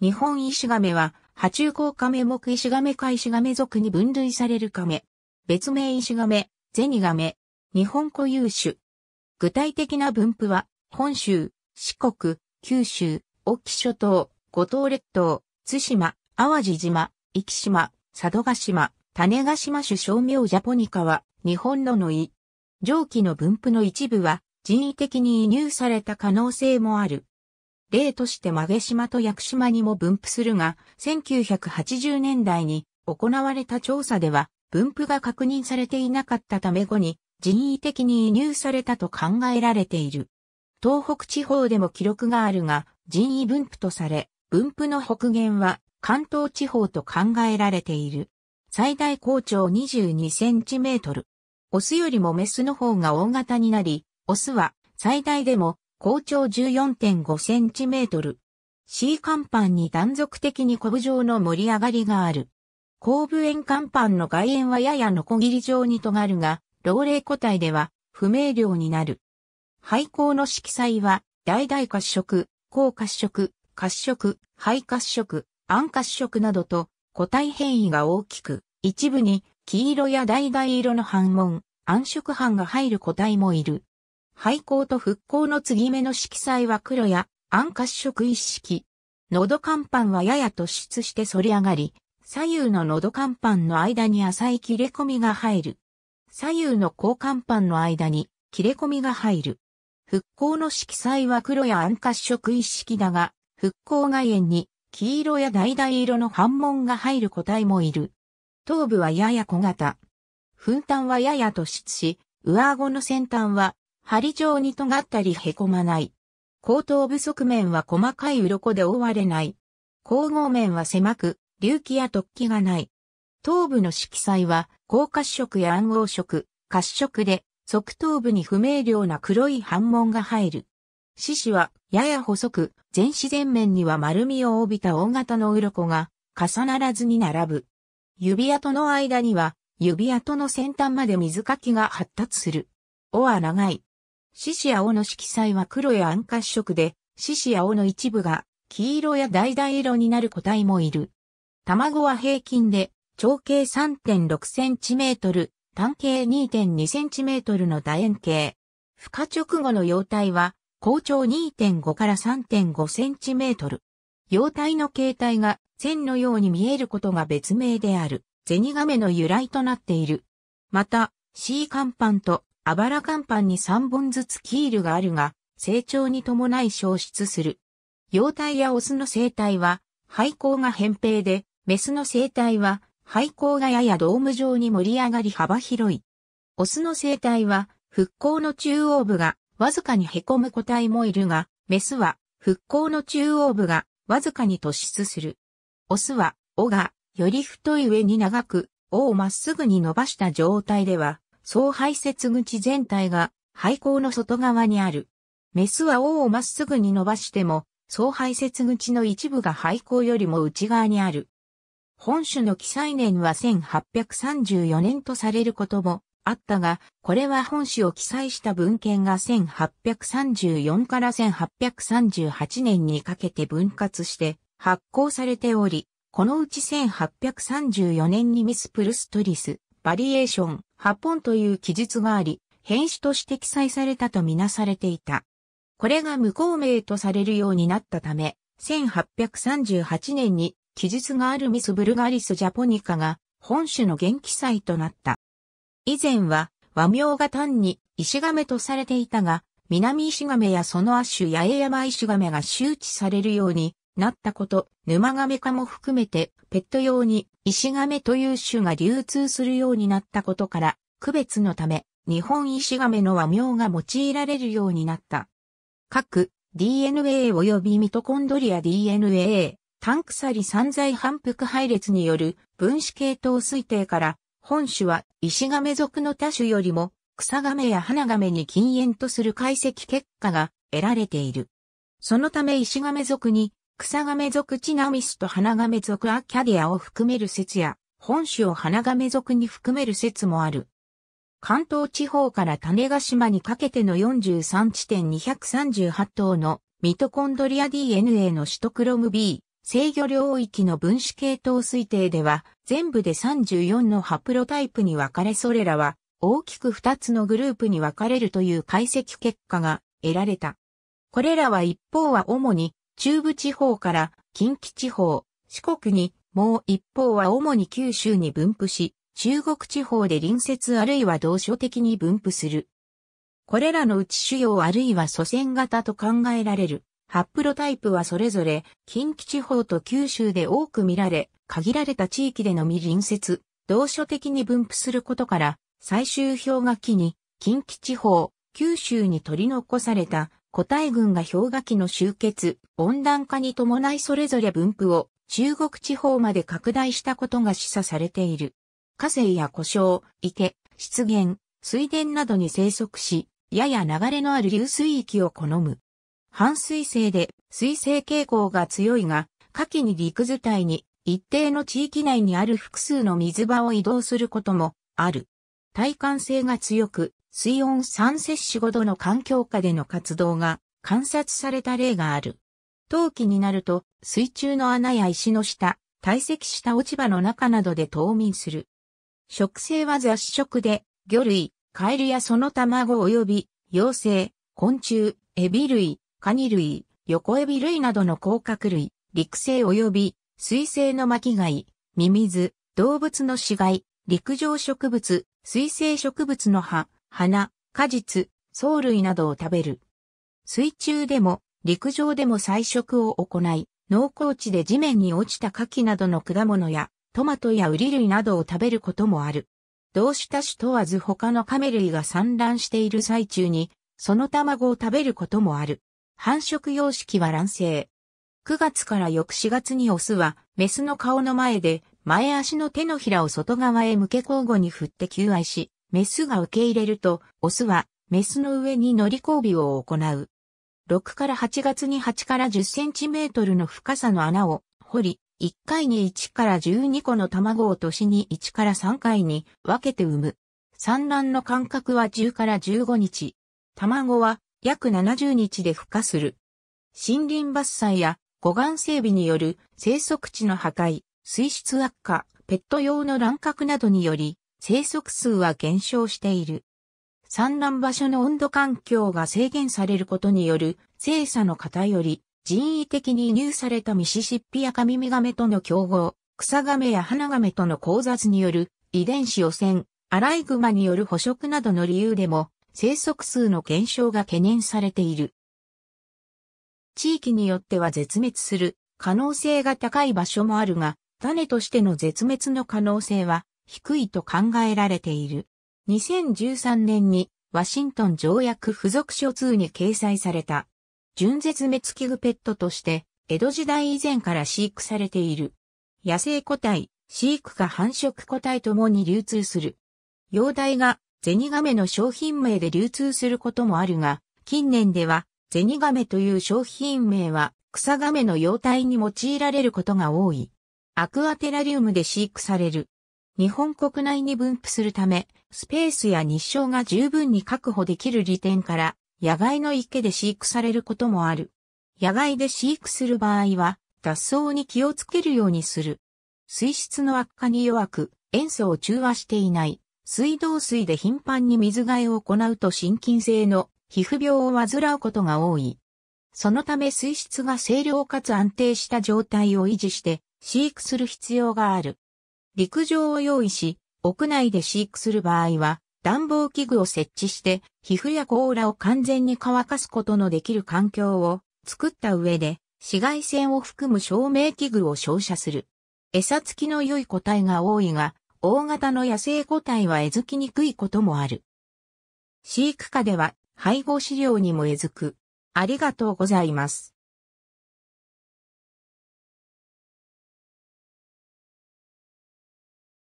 日本石亀は、波中甲亀目石亀科石亀属に分類される亀。別名石亀、ガ亀、日本固有種。具体的な分布は、本州、四国、九州、沖諸島、五島列島、津島、淡路島、壱岐島、佐渡島、種ヶ島種小名ジャポニカは、日本ののい。上記の分布の一部は、人為的に移入された可能性もある。例として曲島と屋久島にも分布するが、1980年代に行われた調査では、分布が確認されていなかったため後に人為的に移入されたと考えられている。東北地方でも記録があるが、人為分布とされ、分布の北限は関東地方と考えられている。最大高長22センチメートル。オスよりもメスの方が大型になり、オスは最大でも高長 14.5cm。C 甲板に断続的にコブ状の盛り上がりがある。後部円甲板の外縁はややノコギリ状に尖るが、老齢個体では不明瞭になる。廃校の色彩は、大々褐色、高褐色、褐色、肺褐色、暗褐色などと、個体変異が大きく、一部に黄色や大々色の反紋、暗色斑が入る個体もいる。廃校と復興の継ぎ目の色彩は黒や暗褐色一色。喉乾板はやや突出して反り上がり、左右の喉乾板の間に浅い切れ込みが入る。左右の高乾板の間に切れ込みが入る。復興の色彩は黒や暗褐色一色だが、復興外縁に黄色や橙色の反紋が入る個体もいる。頭部はやや小型。粉端はやや突出し、上顎の先端は針状に尖ったり凹まない。後頭部側面は細かい鱗で覆われない。後合面は狭く、隆起や突起がない。頭部の色彩は、高褐色や暗号色、褐色で、側頭部に不明瞭な黒い斑紋が入る。四肢は、やや細く、全肢全面には丸みを帯びた大型の鱗が、重ならずに並ぶ。指跡の間には、指跡の先端まで水かきが発達する。尾は長い。獅子青の色彩は黒や暗褐色で、獅子青の一部が黄色や橙色になる個体もいる。卵は平均で長径 3.6cm、単径 2.2cm の楕円形。孵化直後の幼体は、高長2.5から 3.5cm。幼体の形態が線のように見えることが別名である、ゼニガメの由来となっている。また、シーカンパンとあばら乾板に3本ずつキールがあるが、成長に伴い消失する。幼体やオスの生体は、肺孔が扁平で、メスの生体は、肺孔がややドーム状に盛り上がり幅広い。オスの生体は、復興の中央部が、わずかに凹む個体もいるが、メスは、復興の中央部が、わずかに突出する。オスは、尾が、より太い上に長く、尾をまっすぐに伸ばした状態では、総排泄口全体が排口の外側にある。メスは尾をまっすぐに伸ばしても、総排泄口の一部が排口よりも内側にある。本種の記載年は1834年とされることもあったが、これは本種を記載した文献が1834から1838年にかけて分割して発行されており、このうち1834年にミス・プルストリス、バリエーション、ポ本という記述があり、変種として記載されたとみなされていた。これが無効名とされるようになったため、1838年に記述があるミスブルガリスジャポニカが本種の元記載となった。以前は和名が単に石亀とされていたが、南石亀やその亜種八重山石亀が周知されるようになったこと、沼亀化も含めてペット用に石亀という種が流通するようになったことから、区別のため、日本石亀の和名が用いられるようになった。各 DNA 及びミトコンドリア DNA、タンクサリ散在反復配列による分子系統推定から、本種は石亀属の多種よりも草亀や花亀に禁煙とする解析結果が得られている。そのため石亀属に草メ族チナミスとガメ族アキャディアを含める説や、本種をガメ族に含める説もある。関東地方から種ヶ島にかけての43地点238頭のミトコンドリア DNA のシトクロム B 制御領域の分子系統推定では全部で34のハプロタイプに分かれそれらは大きく2つのグループに分かれるという解析結果が得られた。これらは一方は主に中部地方から近畿地方、四国に、もう一方は主に九州に分布し、中国地方で隣接あるいは同所的に分布する。これらのうち主要あるいは祖先型と考えられる。ハップロタイプはそれぞれ近畿地方と九州で多く見られ、限られた地域でのみ隣接、同所的に分布することから、最終氷河期に近畿地方、九州に取り残された個体群が氷河期の集結、温暖化に伴いそれぞれ分布を中国地方まで拡大したことが示唆されている。河川や湖沼、池、湿原、水田などに生息し、やや流れのある流水域を好む。半水性で水性傾向が強いが、下記に陸図体に一定の地域内にある複数の水場を移動することもある。体感性が強く、水温3摂氏5度の環境下での活動が観察された例がある。冬季になると水中の穴や石の下、堆積した落ち葉の中などで冬眠する。食性は雑食で、魚類、カエルやその卵及び幼生、昆虫、エビ類、カニ類、横エビ類などの甲殻類、陸生及び水生の巻貝、ミミズ、動物の死骸、陸上植物、水生植物の葉、花、果実、藻類などを食べる。水中でも陸上でも採食を行い、農耕地で地面に落ちた牡蠣などの果物やトマトやウリ類などを食べることもある。同種多種問わず他のカメ類が産卵している最中に、その卵を食べることもある。繁殖様式は卵生。9月から翌4月にオスは、メスの顔の前で、前足の手のひらを外側へ向け交互に振って求愛し、メスが受け入れると、オスは、メスの上に乗り交尾を行う。6から8月に8から10センチメートルの深さの穴を掘り、1回に1から12個の卵を年に1から3回に分けて産む。産卵の間隔は10から15日。卵は約70日で孵化する。森林伐採や護岸整備による生息地の破壊、水質悪化、ペット用の乱獲などにより生息数は減少している。産卵場所の温度環境が制限されることによる生査の偏り、人為的に輸入されたミシシッピやカミミガメとの競合、クサガメやハナガメとの交雑による遺伝子汚染、アライグマによる捕食などの理由でも生息数の減少が懸念されている。地域によっては絶滅する可能性が高い場所もあるが、種としての絶滅の可能性は低いと考えられている。2013年にワシントン条約付属書通に掲載された。純絶滅危惧ペットとして、江戸時代以前から飼育されている。野生個体、飼育か繁殖個体ともに流通する。容体がゼニガメの商品名で流通することもあるが、近年ではゼニガメという商品名は草ガメの容体に用いられることが多い。アクアテラリウムで飼育される日本国内に分布するため、スペースや日照が十分に確保できる利点から、野外の池で飼育されることもある。野外で飼育する場合は、脱走に気をつけるようにする。水質の悪化に弱く、塩素を中和していない。水道水で頻繁に水替えを行うと心筋性の皮膚病を患うことが多い。そのため水質が清涼かつ安定した状態を維持して飼育する必要がある。陸上を用意し、屋内で飼育する場合は、暖房器具を設置して、皮膚や甲羅を完全に乾かすことのできる環境を作った上で、紫外線を含む照明器具を照射する。餌付きの良い個体が多いが、大型の野生個体は餌付きにくいこともある。飼育下では配合飼料にもえずく。ありがとうございます。